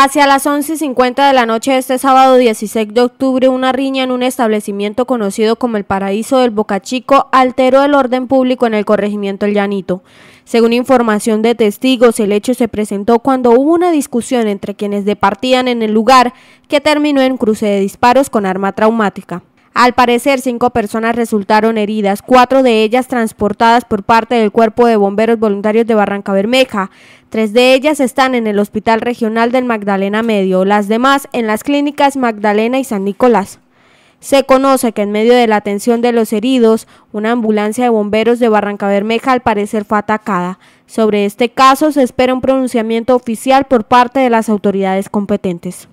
Hacia las 11.50 de la noche de este sábado 16 de octubre, una riña en un establecimiento conocido como el Paraíso del Bocachico alteró el orden público en el corregimiento El Llanito. Según información de testigos, el hecho se presentó cuando hubo una discusión entre quienes departían en el lugar que terminó en cruce de disparos con arma traumática. Al parecer, cinco personas resultaron heridas, cuatro de ellas transportadas por parte del Cuerpo de Bomberos Voluntarios de Barranca Bermeja. Tres de ellas están en el Hospital Regional del Magdalena Medio, las demás en las clínicas Magdalena y San Nicolás. Se conoce que en medio de la atención de los heridos, una ambulancia de bomberos de Barranca Bermeja al parecer fue atacada. Sobre este caso se espera un pronunciamiento oficial por parte de las autoridades competentes.